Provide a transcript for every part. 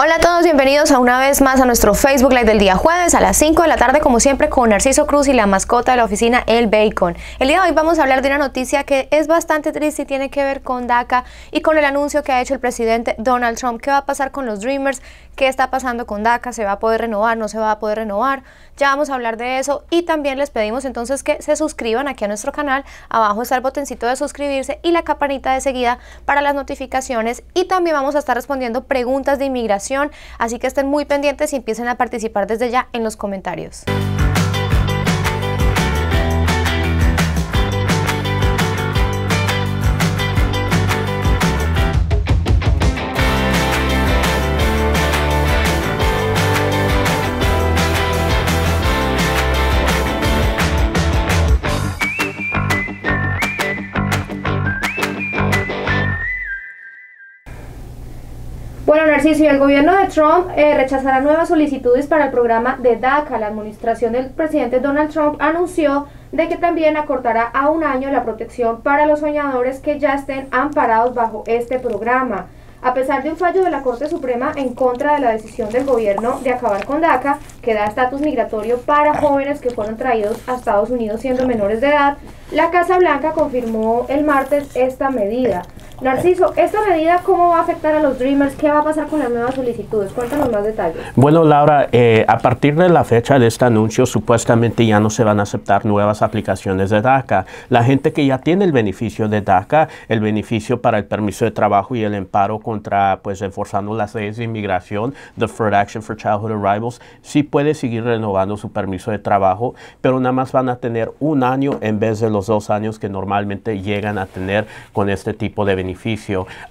Hola a todos, bienvenidos a una vez más a nuestro Facebook Live del día jueves a las 5 de la tarde, como siempre, con Narciso Cruz y la mascota de la oficina El Bacon. El día de hoy vamos a hablar de una noticia que es bastante triste y tiene que ver con DACA y con el anuncio que ha hecho el presidente Donald Trump. ¿Qué va a pasar con los Dreamers? ¿Qué está pasando con DACA? ¿Se va a poder renovar? ¿No se va a poder renovar? Ya vamos a hablar de eso y también les pedimos entonces que se suscriban aquí a nuestro canal. Abajo está el botoncito de suscribirse y la campanita de seguida para las notificaciones y también vamos a estar respondiendo preguntas de inmigración así que estén muy pendientes y empiecen a participar desde ya en los comentarios. Bueno, Narciso, el gobierno de Trump eh, rechazará nuevas solicitudes para el programa de DACA. La administración del presidente Donald Trump anunció de que también acortará a un año la protección para los soñadores que ya estén amparados bajo este programa. A pesar de un fallo de la Corte Suprema en contra de la decisión del gobierno de acabar con DACA, que da estatus migratorio para jóvenes que fueron traídos a Estados Unidos siendo menores de edad, la Casa Blanca confirmó el martes esta medida. Narciso, ¿esta medida cómo va a afectar a los Dreamers? ¿Qué va a pasar con las nuevas solicitudes? Cuéntanos más detalles. Bueno, Laura, eh, a partir de la fecha de este anuncio, supuestamente ya no se van a aceptar nuevas aplicaciones de DACA. La gente que ya tiene el beneficio de DACA, el beneficio para el permiso de trabajo y el emparo contra, pues, reforzando las leyes de inmigración, third Action for Childhood Arrivals, sí puede seguir renovando su permiso de trabajo, pero nada más van a tener un año en vez de los dos años que normalmente llegan a tener con este tipo de beneficios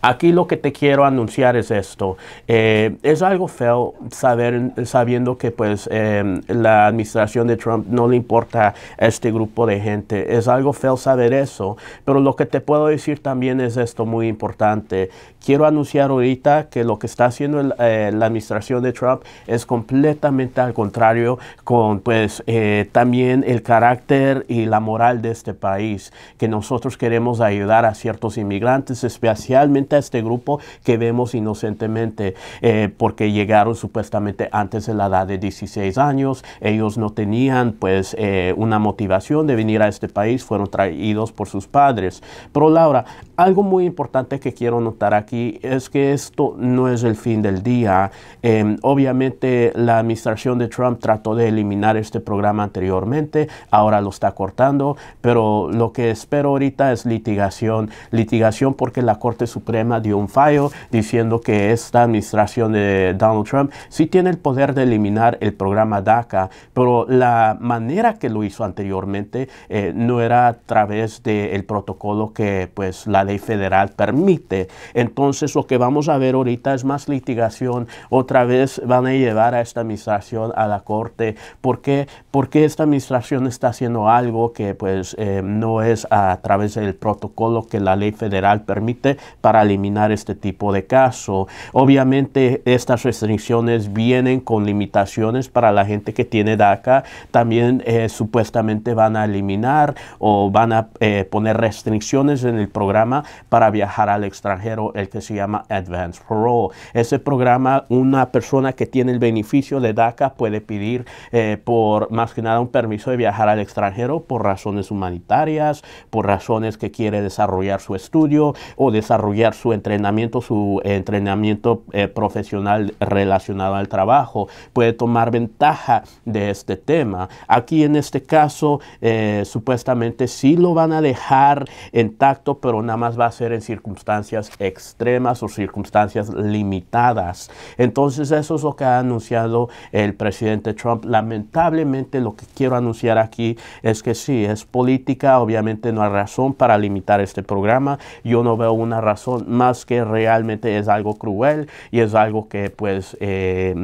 Aquí lo que te quiero anunciar es esto. Eh, es algo feo saber, sabiendo que pues em, la administración de Trump no le importa a este grupo de gente. Es algo feo saber eso, pero lo que te puedo decir también es esto muy importante, quiero anunciar ahorita que lo que está haciendo eh, la administración de Trump es completamente al contrario con pues eh, también el carácter y la moral de este país, que nosotros queremos ayudar a ciertos inmigrantes, especialmente a este grupo que vemos inocentemente, eh, porque llegaron supuestamente antes de la edad de 16 años, ellos no tenían pues una motivación de venir a este país, fueron traídos por sus padres. Pero Laura, algo muy importante que quiero notar aquí es que esto no es el fin del día. Em, obviamente la administración de Trump trató de eliminar este programa anteriormente, ahora lo está cortando, pero lo que espero ahorita es litigación, litigación porque la Corte Suprema dio un fallo diciendo que esta administración de Donald Trump sí tiene el poder de eliminar el programa DACA, pero la manera que lo hizo anteriormente eh, no era a través del protocolo que pues la ley federal permite. Entonces, entonces lo que vamos a ver ahorita es más litigación. Otra vez van a llevar a esta administración a la corte. ¿Por qué? Porque esta administración está haciendo algo que pues eh, no es a través del protocolo que la ley federal permite para eliminar este tipo de caso. Obviamente estas restricciones vienen con limitaciones para la gente que tiene DACA. También eh, supuestamente van a eliminar o van a eh, poner restricciones en el programa para viajar al extranjero que este se llama Advanced Parole. Ese programa, una persona que tiene el beneficio de DACA puede pedir eh, por más que nada un permiso de viajar al extranjero por razones humanitarias, por razones que quiere desarrollar su estudio o desarrollar su entrenamiento, su entrenamiento eh, profesional relacionado al trabajo. Puede tomar ventaja de este tema. Aquí en este caso, eh, supuestamente sí lo van a dejar intacto, pero nada más va a ser en circunstancias extremas extremas o circunstancias limitadas. Entonces eso es lo que ha anunciado el presidente Trump. Lamentablemente lo que quiero anunciar aquí es que sí, es política, obviamente no hay razón para limitar este programa. Yo no veo una razón más que realmente es algo cruel y es algo que pues eh,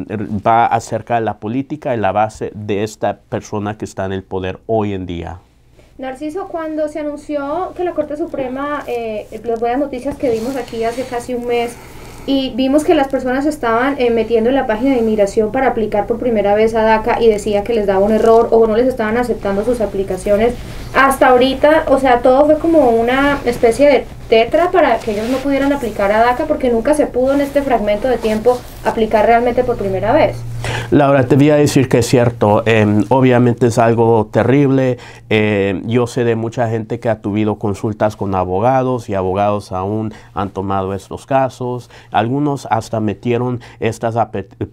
va a acercar la política y la base de esta persona que está en el poder hoy en día. Narciso, cuando se anunció que la Corte Suprema, eh, las buenas noticias que vimos aquí hace casi un mes, y vimos que las personas estaban eh, metiendo en la página de inmigración para aplicar por primera vez a DACA y decía que les daba un error o no les estaban aceptando sus aplicaciones. Hasta ahorita, o sea, todo fue como una especie de tetra para que ellos no pudieran aplicar a DACA porque nunca se pudo en este fragmento de tiempo aplicar realmente por primera vez. Laura, te voy a decir que es cierto. Em, obviamente es algo terrible. Em, yo sé de mucha gente que ha tenido consultas con abogados y abogados aún han tomado estos casos. Algunos hasta metieron estas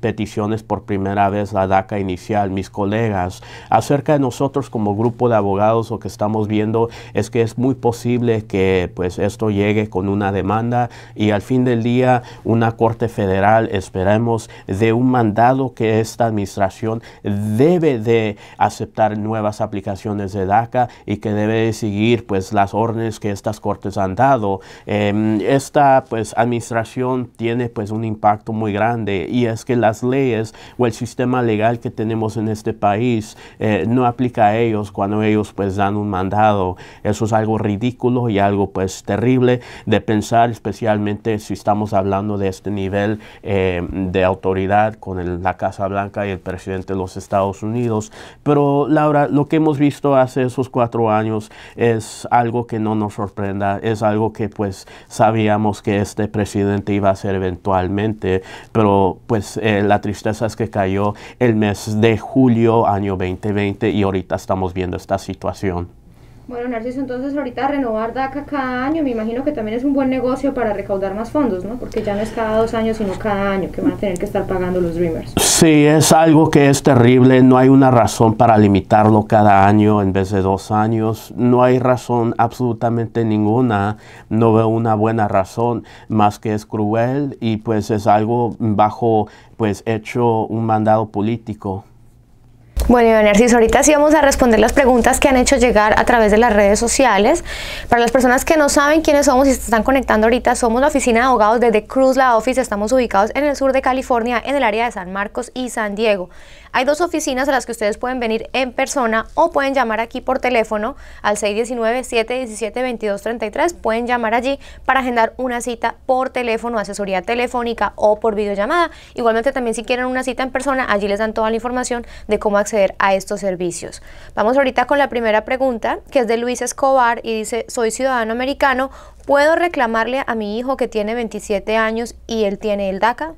peticiones por primera vez, la DACA inicial, mis colegas. Acerca de nosotros como grupo de abogados, lo que estamos viendo es que es muy posible que pues esto llegue con una demanda y al fin del día una corte federal, esperemos, de un mandado que es esta administración debe de aceptar nuevas aplicaciones de DACA y que debe de seguir pues las órdenes que estas cortes han dado. Em, esta pues administración tiene pues un impacto muy grande y es que las leyes o el sistema legal que tenemos en este país eh, no aplica a ellos cuando ellos pues dan un mandado. Eso es algo ridículo y algo pues terrible de pensar especialmente si estamos hablando de este nivel eh, de autoridad con la Casa Blanca y el presidente de los Estados Unidos. Pero Laura, lo que hemos visto hace esos cuatro años es algo que no nos sorprenda, es algo que pues sabíamos que este presidente iba a hacer eventualmente, pero pues eh, la tristeza es que cayó el mes de julio año 2020 y ahorita estamos viendo esta situación. Bueno, Narciso, entonces ahorita renovar DACA cada año, me imagino que también es un buen negocio para recaudar más fondos, ¿no? Porque ya no es cada dos años, sino cada año que van a tener que estar pagando los Dreamers. Sí, es algo que es terrible. No hay una razón para limitarlo cada año en vez de dos años. No hay razón absolutamente ninguna. No veo una buena razón más que es cruel y pues es algo bajo, pues hecho un mandado político. Bueno, Narciso, ahorita sí vamos a responder las preguntas que han hecho llegar a través de las redes sociales. Para las personas que no saben quiénes somos y se están conectando ahorita, somos la oficina de abogados de Cruz La Office. Estamos ubicados en el sur de California, en el área de San Marcos y San Diego. Hay dos oficinas a las que ustedes pueden venir en persona o pueden llamar aquí por teléfono al 619-717-2233. Pueden llamar allí para agendar una cita por teléfono, asesoría telefónica o por videollamada. Igualmente también si quieren una cita en persona, allí les dan toda la información de cómo acceder a estos servicios. Vamos ahorita con la primera pregunta, que es de Luis Escobar y dice, soy ciudadano americano, ¿puedo reclamarle a mi hijo que tiene 27 años y él tiene el DACA?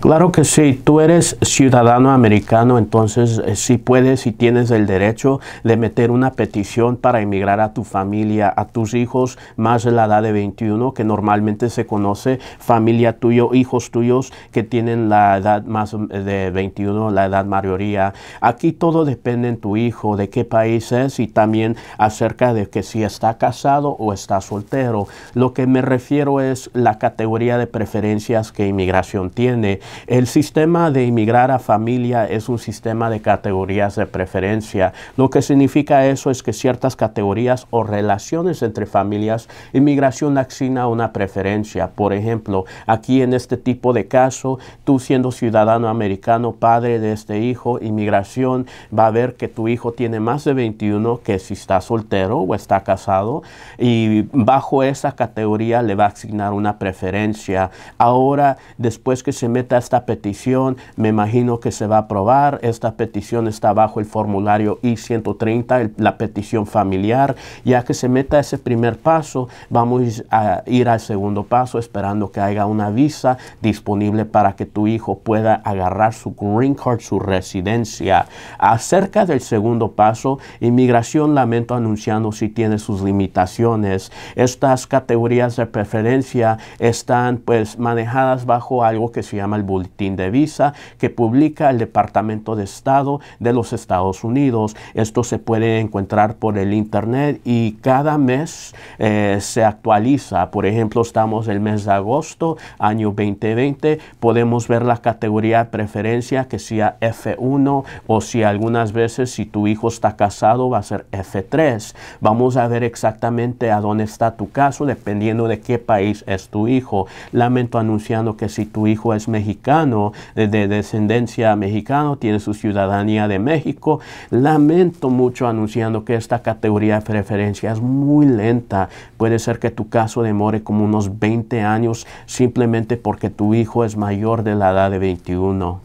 Claro que sí, tú eres ciudadano americano, entonces eh, sí puedes y tienes el derecho de meter una petición para emigrar a tu familia, a tus hijos más de la edad de 21, que normalmente se conoce familia tuyo, hijos tuyos que tienen la edad más mm, de 21, la edad mayoría. Aquí todo depende en tu hijo, de qué país es y también acerca de que si está casado o está soltero. Lo que me refiero es la categoría de preferencias que inmigración tiene tiene. El sistema de inmigrar a familia es un sistema de categorías de preferencia. Lo que significa eso es que ciertas categorías o relaciones entre familias, inmigración asigna una preferencia. Por ejemplo, aquí en este tipo de caso, tú siendo ciudadano americano, padre de este hijo, inmigración va a ver que tu hijo tiene más de 21 que si está soltero o está casado y bajo esa categoría le va a asignar una preferencia. Ahora, después que que se meta esta petición, me imagino que se va a aprobar. Esta petición está bajo el formulario I-130, la petición familiar. Ya que se meta ese primer paso, vamos a ir al segundo paso esperando que haya una visa disponible para que tu hijo pueda agarrar su green card, su residencia. Acerca del segundo paso, inmigración, lamento anunciando si tiene sus limitaciones. Estas categorías de preferencia están pues manejadas bajo algo que que se llama el Boletín de Visa, que publica el Departamento de Estado de los Estados Unidos. Esto se puede encontrar por el Internet y cada mes eh, se actualiza. Por ejemplo, estamos el mes de agosto, año 2020, podemos ver la categoría de preferencia que sea F1 o si algunas veces si tu hijo está casado va a ser F3. Vamos a ver exactamente a dónde está tu caso dependiendo de qué país es tu hijo. Lamento anunciando que si tu hijo es mexicano, de, descendencia mexicana, tiene su ciudadanía de México. Lamento mucho anunciando que esta categoría de preferencia es muy lenta. Puede ser que tu caso demore como unos 20 años simplemente porque tu hijo es mayor de la edad de 21.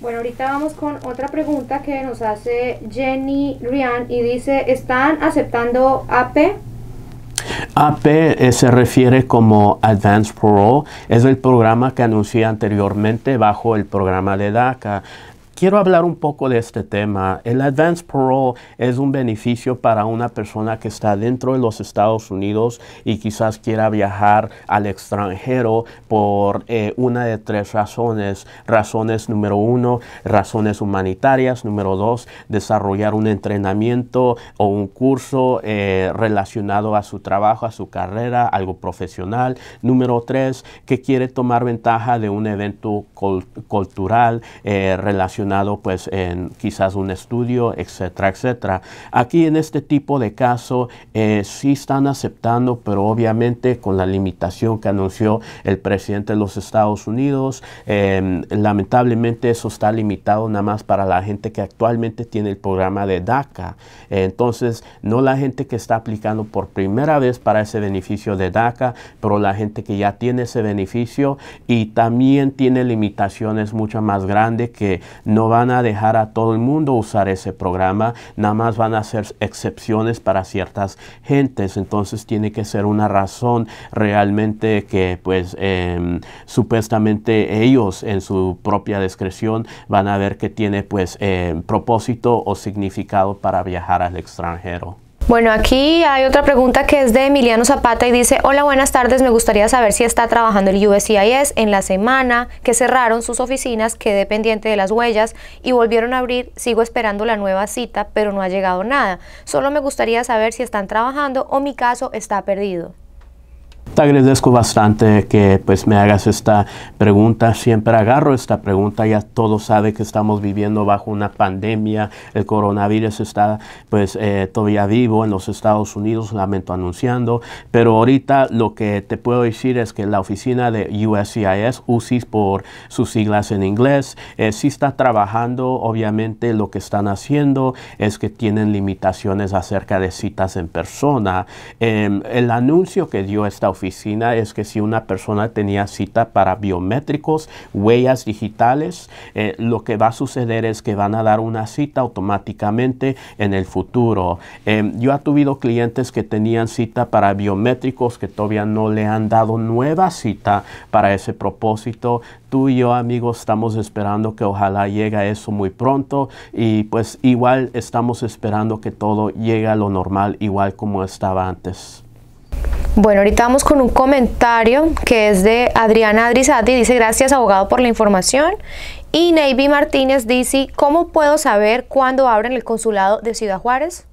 Bueno, ahorita vamos con otra pregunta que nos hace Jenny Rian y dice, ¿están aceptando AP? AP eh, se refiere como Advanced Pro, es el programa que anuncié anteriormente bajo el programa de DACA. Quiero hablar un poco de este tema. El advance parole es un beneficio para una persona que está dentro de los Estados Unidos y quizás quiera viajar al extranjero por eh, una de tres razones. Razones número uno, razones humanitarias. Número dos, desarrollar un entrenamiento o un curso eh, relacionado a su trabajo, a su carrera, algo profesional. Número tres, que quiere tomar ventaja de un evento cultural eh, relacionado pues en quizás un estudio, etcétera, etcétera. Aquí en este tipo de caso eh, sí están aceptando, pero obviamente con la limitación que anunció el presidente de los Estados Unidos, em, lamentablemente eso está limitado nada más para la gente que actualmente tiene el programa de DACA. entonces, no la gente que está aplicando por primera vez para ese beneficio de DACA, pero la gente que ya tiene ese beneficio y también tiene limitaciones mucho más grandes que no van a dejar a todo el mundo usar ese programa, nada más van a hacer excepciones para ciertas gentes, entonces tiene que ser una razón realmente que pues em, supuestamente ellos en su propia discreción van a ver que tiene pues em, propósito o significado para viajar al extranjero. Bueno, aquí hay otra pregunta que es de Emiliano Zapata y dice, hola, buenas tardes, me gustaría saber si está trabajando el USCIS en la semana que cerraron sus oficinas, quedé pendiente de las huellas y volvieron a abrir, sigo esperando la nueva cita, pero no ha llegado nada. Solo me gustaría saber si están trabajando o mi caso está perdido. Te agradezco bastante que pues me hagas esta pregunta. Siempre agarro esta pregunta. Ya todos saben que estamos viviendo bajo una pandemia. El coronavirus está pues eh, todavía vivo en los Estados Unidos, lamento anunciando. Pero ahorita lo que te puedo decir es que la oficina de USCIS, UCIS por sus siglas en inglés, eh, sí está trabajando. Obviamente lo que están haciendo es que tienen limitaciones acerca de citas en persona. Eh, el anuncio que dio esta oficina es que si una persona tenía cita para biométricos, huellas digitales, eh, lo que va a suceder es que van a dar una cita automáticamente en el futuro. Em, yo he tenido clientes que tenían cita para biométricos que todavía no le han dado nueva cita para ese propósito. Tú y yo, amigos, estamos esperando que ojalá llegue eso muy pronto y pues igual estamos esperando que todo llegue a lo normal, igual como estaba antes. Bueno, ahorita vamos con un comentario que es de Adriana Adrizati. Dice, gracias abogado por la información. Y Navy Martínez dice, ¿cómo puedo saber cuándo abren el consulado de Ciudad Juárez?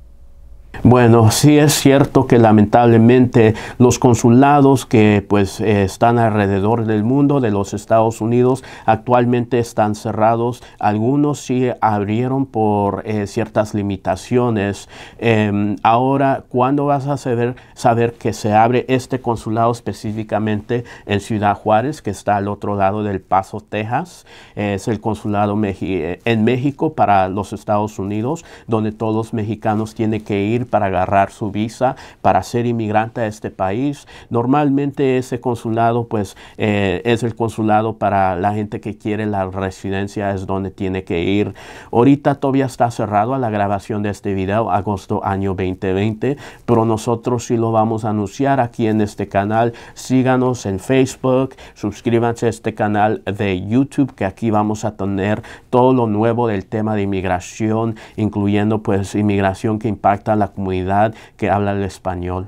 Bueno, sí es cierto que lamentablemente los consulados que pues eh, están alrededor del mundo de los Estados Unidos actualmente están cerrados. Algunos sí abrieron por eh, ciertas limitaciones. Em, ahora, ¿cuándo vas a saber, saber que se abre este consulado específicamente en Ciudad Juárez, que está al otro lado del Paso, Texas? es el consulado eh, en México para los Estados Unidos, donde todos los mexicanos tienen que ir para agarrar su visa, para ser inmigrante a este país. Normalmente ese consulado pues eh, es el consulado para la gente que quiere la residencia, es donde tiene que ir. Ahorita todavía está cerrado a la grabación de este video, agosto año 2020, pero nosotros sí lo vamos a anunciar aquí en este canal. Síganos en Facebook, suscríbanse a este canal de YouTube que aquí vamos a tener todo lo nuevo del tema de inmigración, incluyendo pues inmigración que impacta la comunidad que habla el español.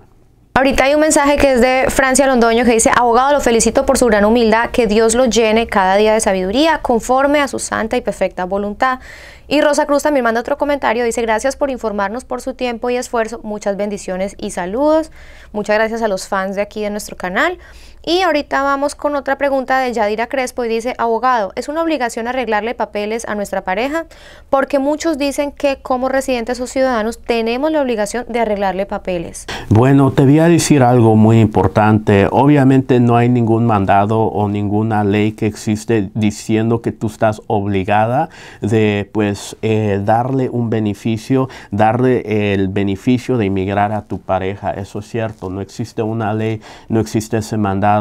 Ahorita hay un mensaje que es de Francia Londoño que dice, abogado, lo felicito por su gran humildad, que Dios lo llene cada día de sabiduría, conforme a su santa y perfecta voluntad. Y Rosa Cruz también manda otro comentario, dice, gracias por informarnos por su tiempo y esfuerzo, muchas bendiciones y saludos, muchas gracias a los fans de aquí de nuestro canal. Y ahorita vamos con otra pregunta de Yadira Crespo y dice, abogado, ¿es una obligación arreglarle papeles a nuestra pareja? Porque muchos dicen que como residentes o ciudadanos tenemos la obligación de arreglarle papeles. Bueno, te voy a decir algo muy importante. Obviamente no hay ningún mandado o ninguna ley que existe diciendo que tú estás obligada de pues eh, darle un beneficio, darle el beneficio de inmigrar a tu pareja. Eso es cierto, no existe una ley, no existe ese mandado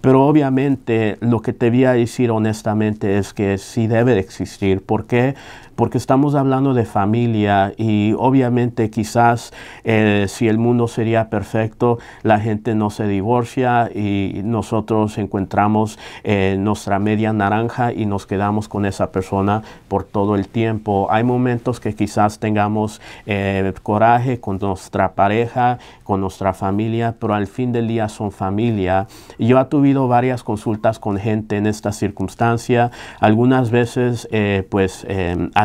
pero obviamente lo que te voy a decir honestamente es que sí debe de existir. ¿Por qué? porque estamos hablando de familia y obviamente quizás eh, si el mundo sería perfecto, la gente no se divorcia y nosotros encontramos eh, nuestra media naranja y nos quedamos con esa persona por todo el tiempo. Hay momentos que quizás tengamos eh, coraje con nuestra pareja, con nuestra familia, pero al fin del día son familia. Yo he tenido varias consultas con gente en esta circunstancia. Algunas veces, pues,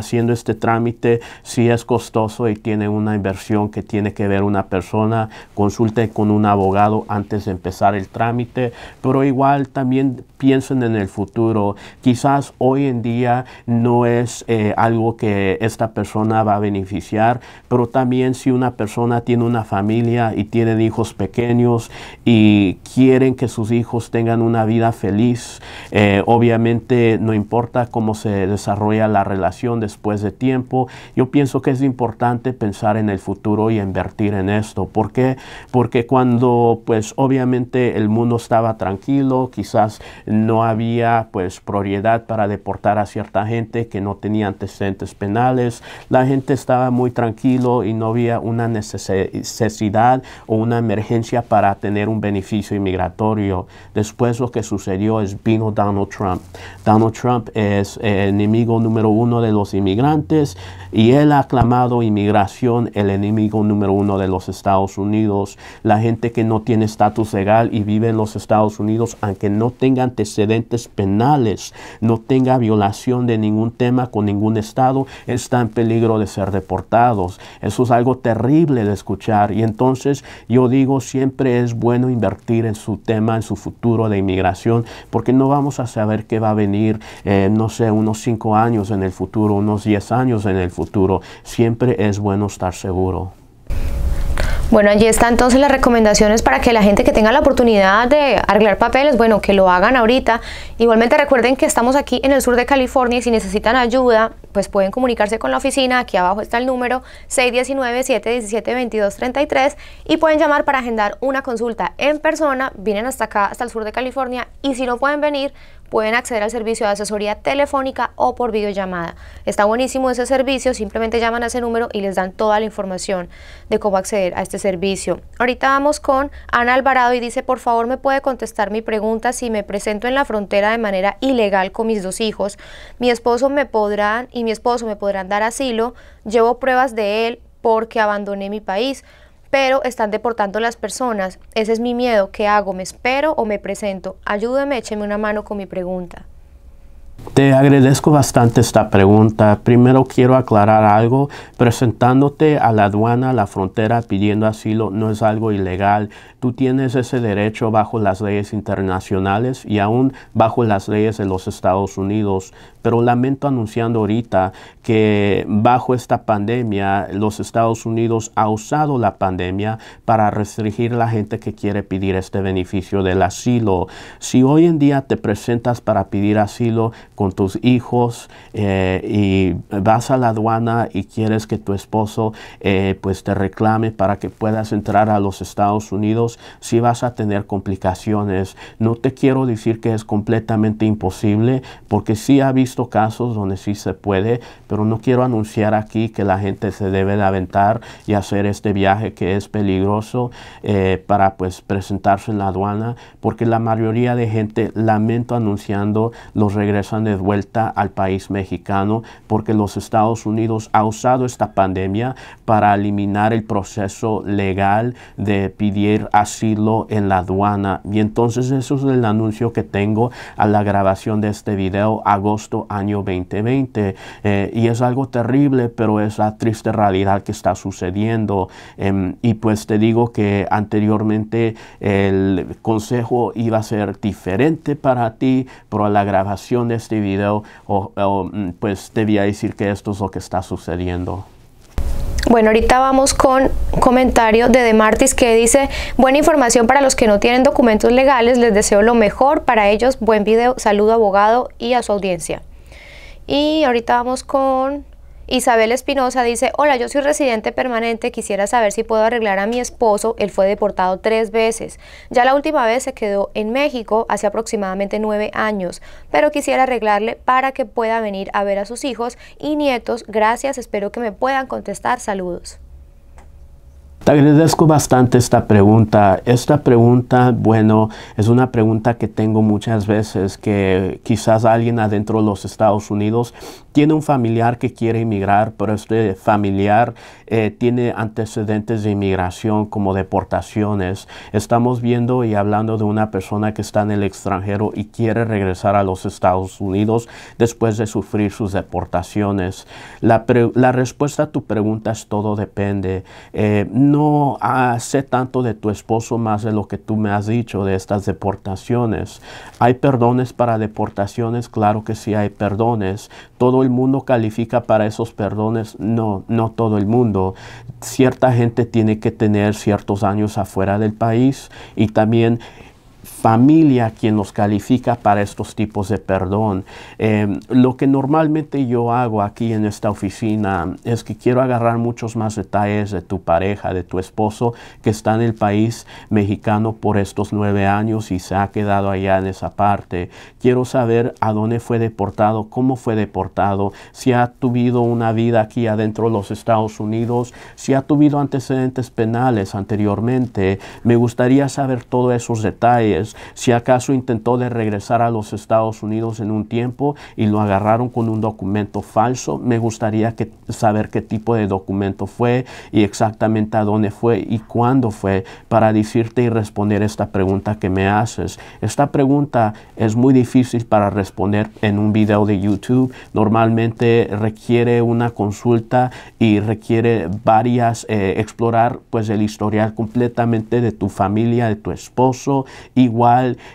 haciendo este trámite, si es costoso y tiene una inversión que tiene que ver una persona, consulte con un abogado antes de empezar el trámite, pero igual también piensen en el futuro. Quizás hoy en día no es eh, algo que esta persona va a beneficiar, pero también si una persona tiene una familia y tienen hijos pequeños y quieren que sus hijos tengan una vida feliz, eh, obviamente no importa cómo se desarrolla la relación de después de tiempo. Yo pienso que es importante pensar en el futuro y invertir en esto. ¿Por qué? Porque cuando pues obviamente el mundo estaba tranquilo, quizás no había pues prioridad para deportar a cierta gente que no tenía antecedentes penales, la gente estaba muy tranquilo y no había una necesidad o una emergencia para tener un beneficio inmigratorio. Después lo que sucedió es vino Donald Trump. Donald Trump es el eh, enemigo número uno de los inmigrantes y él ha aclamado inmigración el enemigo número uno de los Estados Unidos. La gente que no tiene estatus legal y vive en los Estados Unidos, aunque no tenga antecedentes penales, no tenga violación de ningún tema con ningún estado, está en peligro de ser deportados. Eso es algo terrible de escuchar. Y entonces yo digo, siempre es bueno invertir en su tema, en su futuro de inmigración, porque no vamos a saber qué va a venir, eh, no sé, unos cinco años en el futuro, 10 años en el futuro. Siempre es bueno estar seguro. Bueno, allí está entonces las recomendaciones para que la gente que tenga la oportunidad de arreglar papeles, bueno, que lo hagan ahorita. Igualmente recuerden que estamos aquí en el sur de California y si necesitan ayuda, pues pueden comunicarse con la oficina. Aquí abajo está el número 619-717-2233 y pueden llamar para agendar una consulta en persona. Vienen hasta acá, hasta el sur de California y si no pueden venir, pueden acceder al servicio de asesoría telefónica o por videollamada. Está buenísimo ese servicio, simplemente llaman a ese número y les dan toda la información de cómo acceder a este servicio. Ahorita vamos con Ana Alvarado y dice, por favor me puede contestar mi pregunta si me presento en la frontera de manera ilegal con mis dos hijos. Mi esposo me podrán y mi esposo me podrán dar asilo. Llevo pruebas de él porque abandoné mi país pero están deportando las personas. Ese es mi miedo. ¿Qué hago? ¿Me espero o me presento? Ayúdame, écheme una mano con mi pregunta. Te agradezco bastante esta pregunta. Primero quiero aclarar algo. Presentándote a la aduana, a la frontera pidiendo asilo no es algo ilegal. Tú tienes ese derecho bajo las leyes internacionales y aún bajo las leyes de los Estados Unidos pero lamento anunciando ahorita que bajo esta pandemia los Estados Unidos ha usado la pandemia para restringir la gente que quiere pedir este beneficio del asilo. Si hoy en día te presentas para pedir asilo con tus hijos eh, y vas a la aduana y quieres que tu esposo eh, pues te reclame para que puedas entrar a los Estados Unidos, si vas a tener complicaciones. No te quiero decir que es completamente imposible porque sí ha visto casos donde sí se puede, pero no quiero anunciar aquí que la gente se debe de aventar y hacer este viaje que es peligroso eh, para pues presentarse en la aduana, porque la mayoría de gente, lamento anunciando, los regresan de vuelta al país mexicano, porque los Estados Unidos ha usado esta pandemia para eliminar el proceso legal de pedir asilo en la aduana. Y entonces eso es el anuncio que tengo a la grabación de este video, agosto año 2020. Eh, y es algo terrible, pero es la triste realidad que está sucediendo. Em, y pues te digo que anteriormente el consejo iba a ser diferente para ti, pero la grabación de este video, mm, pues debía decir que esto es lo que está sucediendo. Bueno, ahorita vamos con comentario de Demartis que dice, buena información para los que no tienen documentos legales, les deseo lo mejor para ellos, buen video, saludo abogado y a su audiencia. Y ahorita vamos con Isabel Espinosa, dice, hola, yo soy residente permanente, quisiera saber si puedo arreglar a mi esposo, él fue deportado tres veces. Ya la última vez se quedó en México hace aproximadamente nueve años, pero quisiera arreglarle para que pueda venir a ver a sus hijos y nietos. Gracias, espero que me puedan contestar, saludos. Te agradezco bastante esta pregunta. Esta pregunta, bueno, es una pregunta que tengo muchas veces, que quizás alguien adentro de los Estados Unidos tiene un familiar que quiere emigrar, pero este familiar eh, tiene antecedentes de inmigración como deportaciones. Estamos viendo y hablando de una persona que está en el extranjero y quiere regresar a los Estados Unidos después de sufrir sus deportaciones. La, respuesta a tu pregunta es todo depende. Eh, no sé tanto de tu esposo más de lo que tú me has dicho de estas deportaciones. ¿Hay perdones para deportaciones? Claro que sí hay perdones. ¿Todo el mundo califica para esos perdones? No, no todo el mundo. Cierta gente tiene que tener ciertos años afuera del país y también familia quien nos califica para estos tipos de perdón. Em, lo que normalmente yo hago aquí en esta oficina es que quiero agarrar muchos más detalles de tu pareja, de tu esposo que está en el país mexicano por estos nueve años y se ha quedado allá en esa parte. Quiero saber a dónde fue deportado, cómo fue deportado, si ha tuvido una vida aquí adentro de los Estados Unidos, si ha tenido antecedentes penales anteriormente. Me gustaría saber todos esos detalles si acaso intentó de regresar a los Estados Unidos en un tiempo y lo agarraron con un documento falso, me gustaría saber qué tipo de documento fue y exactamente a dónde fue y cuándo fue para decirte y responder esta pregunta que me haces. Esta pregunta es muy difícil para responder en un video de YouTube. Normalmente requiere una consulta y requiere varias, eh, explorar pues el historial completamente de tu familia, de tu esposo, igual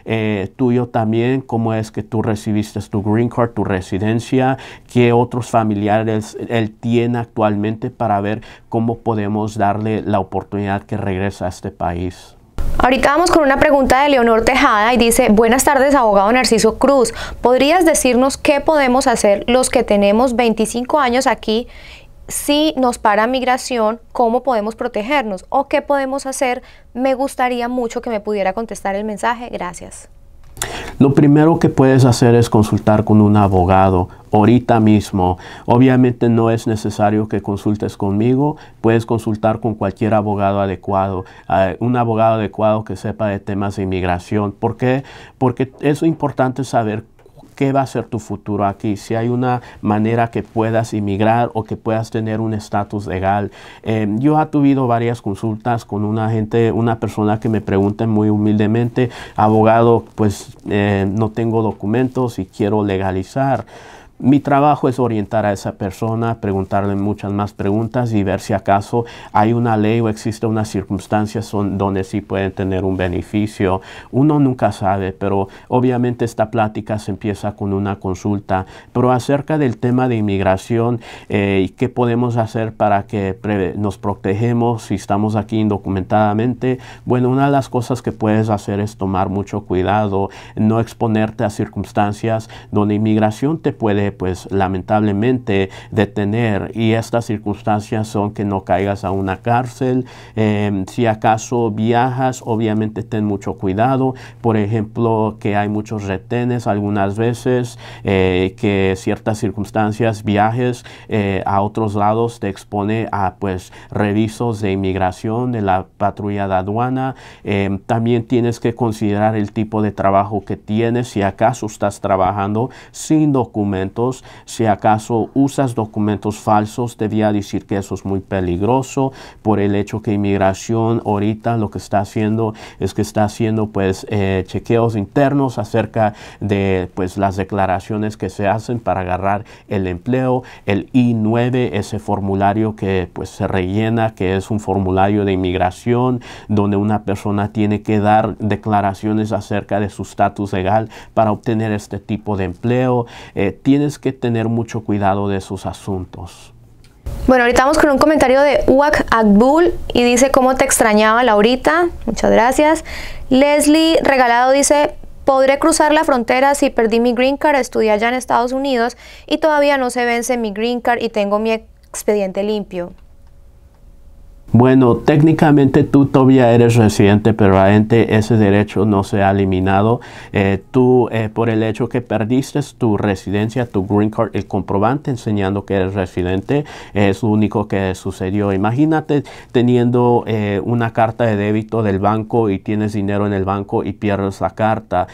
eh, tuyo también, cómo es que tú recibiste tu green card, tu residencia, qué otros familiares él tiene actualmente para ver cómo podemos darle la oportunidad que regrese a este país. Ahorita vamos con una pregunta de Leonor Tejada y dice, buenas tardes abogado Narciso Cruz, ¿podrías decirnos qué podemos hacer los que tenemos 25 años aquí si nos para migración, ¿cómo podemos protegernos? ¿O qué podemos hacer? Me gustaría mucho que me pudiera contestar el mensaje. Gracias. Lo primero que puedes hacer es consultar con un abogado ahorita mismo. Obviamente no es necesario que consultes conmigo, puedes consultar con cualquier abogado adecuado, eh, un abogado adecuado que sepa de temas de inmigración. ¿Por qué? Porque es importante saber qué va a ser tu futuro aquí, si hay una manera que puedas inmigrar o que puedas tener un estatus legal. Em, yo he tenido varias consultas con una gente, una persona que me pregunta muy humildemente, abogado, pues eh, no tengo documentos y quiero legalizar. Mi trabajo es orientar a esa persona, preguntarle muchas más preguntas y ver si acaso hay una ley o existe una circunstancia donde sí pueden tener un beneficio. Uno nunca sabe, pero obviamente esta plática se empieza con una consulta. Pero acerca del tema de inmigración y eh, qué podemos hacer para que nos protegemos si estamos aquí indocumentadamente, bueno, una de las cosas que puedes hacer es tomar mucho cuidado, no exponerte a circunstancias donde inmigración te puede pues lamentablemente detener y estas circunstancias son que no caigas a una cárcel. Em, si acaso viajas, obviamente ten mucho cuidado. Por ejemplo, que hay muchos retenes algunas veces, eh, que ciertas circunstancias, viajes eh, a otros lados te expone a pues revisos de inmigración, de la patrulla de aduana. Em, también tienes que considerar el tipo de trabajo que tienes, si acaso estás trabajando sin documentos si acaso usas documentos falsos, debía decir que eso es muy peligroso por el hecho que inmigración ahorita lo que está haciendo es que está haciendo pues eh, chequeos internos acerca de pues las declaraciones que se hacen para agarrar el empleo, el I9, ese formulario que pues se rellena, que es un formulario de inmigración donde una persona tiene que dar declaraciones acerca de su estatus legal para obtener este tipo de empleo. Eh, que tener mucho cuidado de esos asuntos. Bueno, ahorita vamos con un comentario de Uak Akbul y dice cómo te extrañaba Laurita. Muchas gracias. Leslie Regalado dice, podré cruzar la frontera si perdí mi green card, estudié allá en Estados Unidos y todavía no se vence mi green card y tengo mi expediente limpio. Bueno, técnicamente tú todavía eres residente permanente, ese derecho no se ha eliminado. Eh, tú, eh, por el hecho que perdiste tu residencia, tu green card, el comprobante enseñando que eres residente, es lo único que sucedió. Imagínate teniendo eh, una carta de débito del banco y tienes dinero en el banco y pierdes la carta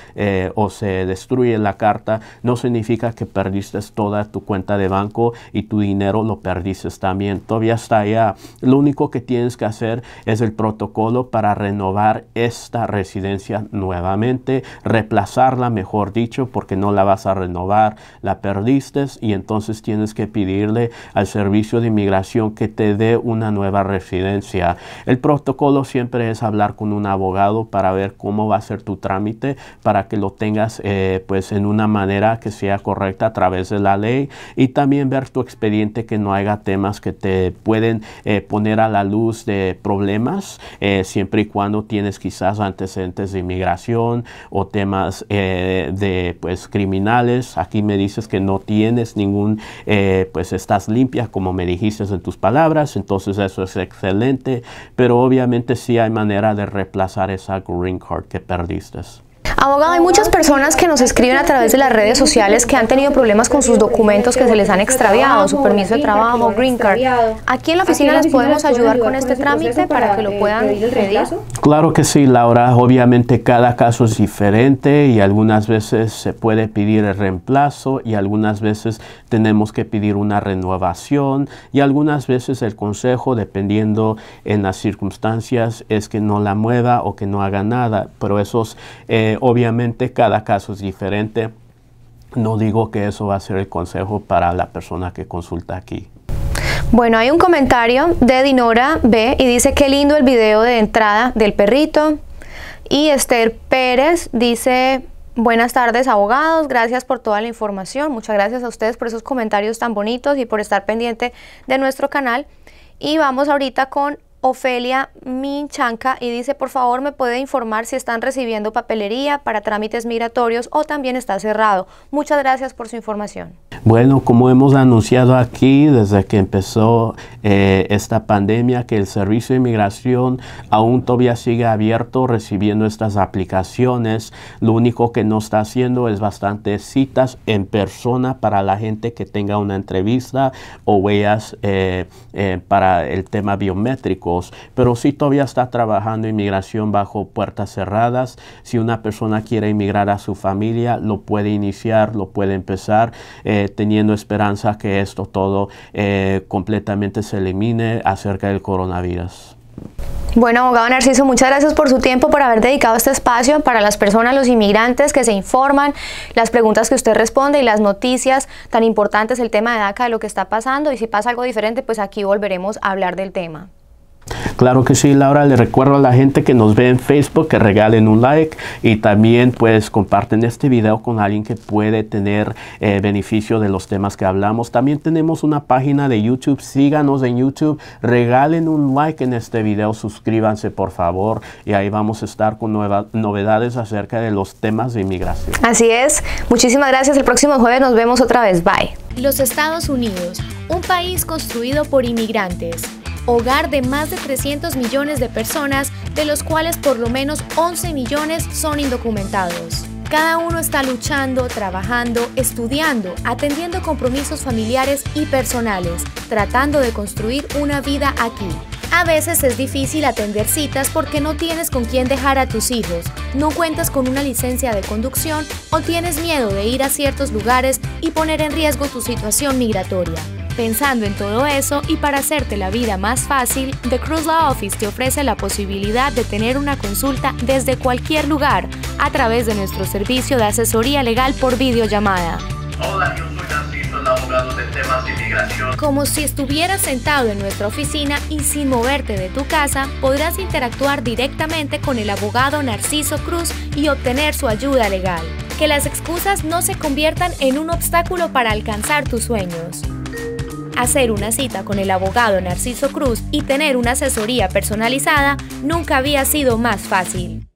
o se destruye la carta, no significa que perdiste toda tu cuenta de banco y tu dinero lo perdiste también. Todavía está allá. Lo único que tienes que hacer es el protocolo para renovar esta residencia nuevamente, reemplazarla, mejor dicho, porque no la vas a renovar, la perdiste y entonces tienes que pedirle al servicio de inmigración que te dé una nueva residencia. El protocolo siempre es hablar con un abogado para ver cómo va a ser tu trámite, para que lo tengas eh, pues en una manera que sea correcta a través de la ley y también ver tu expediente que no haya temas que te pueden eh, poner a la luz de problemas, eh, siempre y cuando tienes quizás antecedentes de inmigración o temas eh, de pues criminales. Aquí me dices que no tienes ningún, eh, pues estás limpia como me dijiste en tus palabras, entonces eso es excelente, pero obviamente sí hay manera de reemplazar esa green card que perdiste. Abogado, hay muchas personas que nos escriben a través de las redes sociales que han tenido problemas con sus documentos que se les han extraviado, su permiso de trabajo, green card. Aquí en la oficina les podemos ayudar con este trámite para que lo puedan pedir. Claro que sí, Laura. Obviamente cada caso es diferente y algunas veces se puede pedir el reemplazo y algunas veces tenemos que pedir una renovación y algunas veces el consejo, dependiendo en las circunstancias, es que no la mueva o que no haga nada. Pero esos eh, obviamente cada caso es diferente. No digo que eso va a ser el consejo para la persona que consulta aquí. Bueno, hay un comentario de Dinora B y dice qué lindo el video de entrada del perrito. Y Esther Pérez dice, buenas tardes abogados, gracias por toda la información, muchas gracias a ustedes por esos comentarios tan bonitos y por estar pendiente de nuestro canal. Y vamos ahorita con Ofelia Minchanca y dice, por favor, me puede informar si están recibiendo papelería para trámites migratorios o también está cerrado. Muchas gracias por su información. Bueno, como hemos anunciado aquí desde que empezó eh, esta pandemia, que el Servicio de Inmigración aún todavía sigue abierto recibiendo estas aplicaciones. Lo único que no está haciendo es bastantes citas en persona para la gente que tenga una entrevista o huellas eh, eh, para el tema biométrico pero si todavía está trabajando inmigración bajo puertas cerradas, si una persona quiere inmigrar a su familia, lo puede iniciar, lo puede empezar, eh, teniendo esperanza que esto todo eh, completamente se elimine acerca del coronavirus. Bueno, abogado Narciso, muchas gracias por su tiempo, por haber dedicado este espacio para las personas, los inmigrantes que se informan, las preguntas que usted responde y las noticias tan importantes, el tema de DACA, lo que está pasando y si pasa algo diferente, pues aquí volveremos a hablar del tema. Claro que sí, Laura, le recuerdo a la gente que nos ve en Facebook que regalen un like y también pues comparten este video con alguien que puede tener eh, beneficio de los temas que hablamos. También tenemos una página de YouTube, síganos en YouTube, regalen un like en este video, suscríbanse por favor y ahí vamos a estar con nuevas novedades acerca de los temas de inmigración. Así es, muchísimas gracias, el próximo jueves nos vemos otra vez, bye. Los Estados Unidos, un país construido por inmigrantes hogar de más de 300 millones de personas, de los cuales por lo menos 11 millones son indocumentados. Cada uno está luchando, trabajando, estudiando, atendiendo compromisos familiares y personales, tratando de construir una vida aquí. A veces es difícil atender citas porque no tienes con quién dejar a tus hijos, no cuentas con una licencia de conducción o tienes miedo de ir a ciertos lugares y poner en riesgo tu situación migratoria. Pensando en todo eso y para hacerte la vida más fácil, The Cruz Law Office te ofrece la posibilidad de tener una consulta desde cualquier lugar a través de nuestro servicio de asesoría legal por videollamada. Hola, Como si estuvieras sentado en nuestra oficina y sin moverte de tu casa, podrás interactuar directamente con el abogado Narciso Cruz y obtener su ayuda legal. Que las excusas no se conviertan en un obstáculo para alcanzar tus sueños hacer una cita con el abogado Narciso Cruz y tener una asesoría personalizada nunca había sido más fácil.